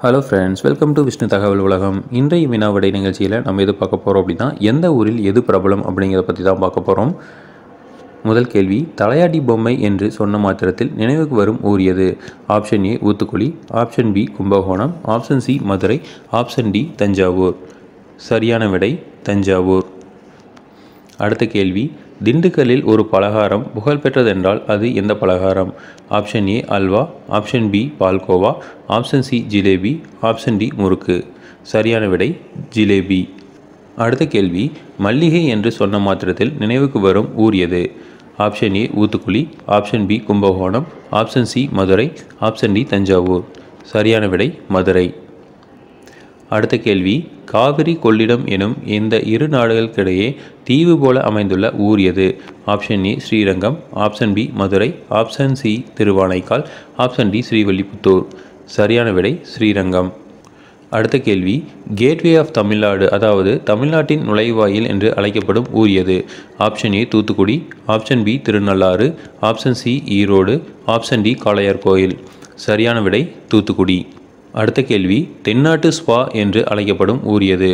hello friends welcome to Vishnu தகவல் உலகம் இன்றைய வினாவிடை நிகழ்ச்சியில் நம்ம எது பார்க்க போகிறோம் அப்படின்னா எந்த ஊரில் எது பிரபலம் அப்படிங்கிறத பற்றி தான் பார்க்க போகிறோம் முதல் கேள்வி தலையாடி பொம்மை என்று சொன்ன மாத்திரத்தில் நினைவுக்கு வரும் ஊர் எது option A Oothukuzhi option B Kumbakonam option C Madurai option D Thanjavur சரியான விடை தஞ்சாவூர் அடுத்த கேள்வி திண்டுக்கல்லில் ஒரு பலகாரம் புகழ்பெற்றதென்றால் அது எந்த பலகாரம் option A halwa option B palkova option C jalebi option D murukku சரியான விடை ஜிலேபி அடுத்த கேள்வி மல்லிகை என்று சொன்ன மாத்திரத்தில் நினைவுக்கு வரும் ஊர் எது option A Oothukuzhi option B Kumbakonam option C Madurai option D Thanjavur சரியான விடை மதுரை அடுத்த கேள்வி காவிரி கொள்ளிடம் எனும் இந்த இரு நாடுகளுக்கிடையே தீவு போல அமைந்துள்ள ஊர் எது option A Srirangam option B Madurai option C Thiruvanaikaval option D Srivilliputhur சரியான விடை ஸ்ரீரங்கம் அடுத்த கேள்வி கேட்வே ஆஃப் தமிழ்நாடு அதாவது தமிழ்நாட்டின் நுழைவாயில் என்று அழைக்கப்படும் ஊர் எது option A Thoothukudi option B Thirunallar option C Erode option D Kalaiyar Koil சரியான விடை தூத்துக்குடி அடுத்த கேள்வி தென்னாட்டு ஸ்பா என்று அழைக்கப்படும் ஊர் எது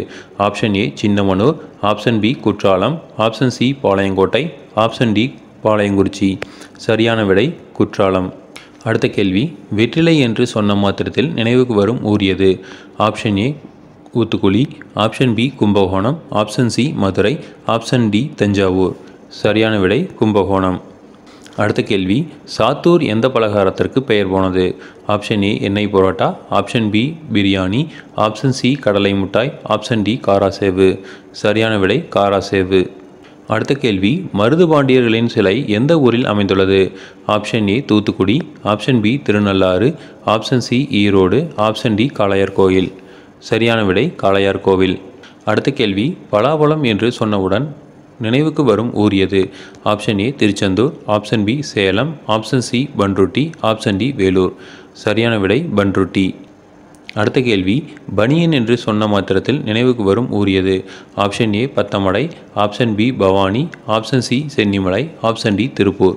option A Chinnamanur option B Courtallam option C Palayamkottai option D Palayankurichi சரியான விடை குற்றாலம் அடுத்த கேள்வி வெற்றிலை என்று சொன்ன மாத்திரத்தில் நினைவுக்கு வரும் ஊர் எது option A Oothukuzhi option B Kumbakonam option C Madurai option D Thanjavur சரியான விடை கும்பகோணம் அடுத்த கேள்வி சாத்தூர் எந்த பலகாரத்திற்கு பெயர் போனது ஆப்ஷன் ஏ எண்ணெய் parotta option B biryani option C கடலை முட்டாய் ஆப்ஷன் டி காராசேவு சரியான விடை காராசேவு அடுத்த கேள்வி மருதுபாண்டியர்களின் சிலை எந்த ஊரில் அமைந்துள்ளது option A Thoothukudi option B Thirunallar option C Erode option D Kalaiyar Koil சரியான விடை காளையார் கோவில் அடுத்த கேள்வி பலாபலம் என்று சொன்னவுடன் நினைவுக்கு வரும் ஊர் எது option A Tiruchendur option B Salem option C Panruti option D Vellore சரியான விடை பன்ருட்டி அடுத்த கேள்வி பனியன் என்று சொன்ன மாத்திரத்தில் நினைவுக்கு வரும் ஊரியது option A Pathamadai option B Bhavani option C Chennimalai option D Tiruppur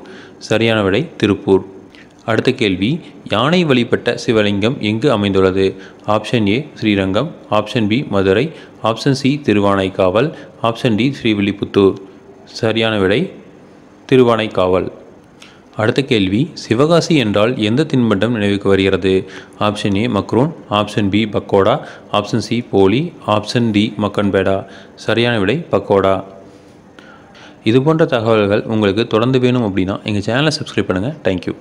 சரியான விடை திருப்பூர் அடுத்த கேள்வி யானை வழிபட்ட சிவலிங்கம் எங்கு அமைந்துள்ளது option A Srirangam option B Madurai option C Thiruvanaikaval option D Srivilliputhur சரியான விடை திருவானைக்காவல் அடுத்த கேள்வி சிவகாசி என்றால் எந்த தின்பண்டம் நினைவுக்கு வருகிறது option A Macron option B pakoda option C போலி ஆப்ஷன் டி மக்கன்பேடா சரியான விடை பக்கோடா இது போன்ற தகவல்கள் உங்களுக்கு தொடர்ந்து வேணும் அப்படின்னா எங்கள் சேனலை சப்ஸ்கிரைப் பண்ணுங்கள் தேங்க்யூ